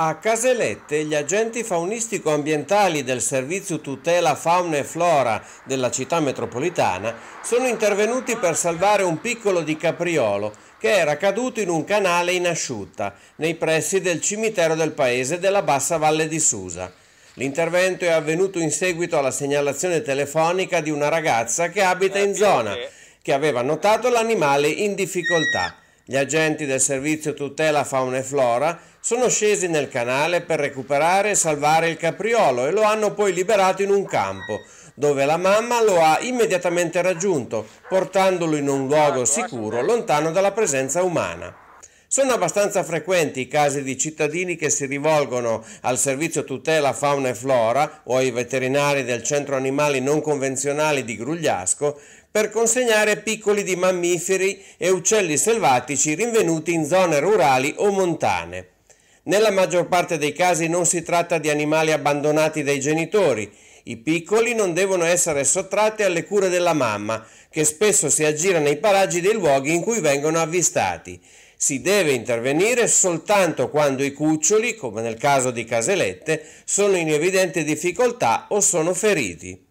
A Caselette gli agenti faunistico-ambientali del Servizio Tutela Fauna e Flora della città metropolitana sono intervenuti per salvare un piccolo di capriolo che era caduto in un canale in asciutta nei pressi del cimitero del paese della bassa valle di Susa. L'intervento è avvenuto in seguito alla segnalazione telefonica di una ragazza che abita in eh, zona che aveva notato l'animale in difficoltà. Gli agenti del servizio tutela fauna e flora sono scesi nel canale per recuperare e salvare il capriolo e lo hanno poi liberato in un campo, dove la mamma lo ha immediatamente raggiunto, portandolo in un luogo sicuro lontano dalla presenza umana. Sono abbastanza frequenti i casi di cittadini che si rivolgono al servizio tutela fauna e flora o ai veterinari del centro animali non convenzionali di Grugliasco per consegnare piccoli di mammiferi e uccelli selvatici rinvenuti in zone rurali o montane. Nella maggior parte dei casi non si tratta di animali abbandonati dai genitori. I piccoli non devono essere sottratti alle cure della mamma, che spesso si aggira nei paraggi dei luoghi in cui vengono avvistati. Si deve intervenire soltanto quando i cuccioli, come nel caso di Caselette, sono in evidente difficoltà o sono feriti.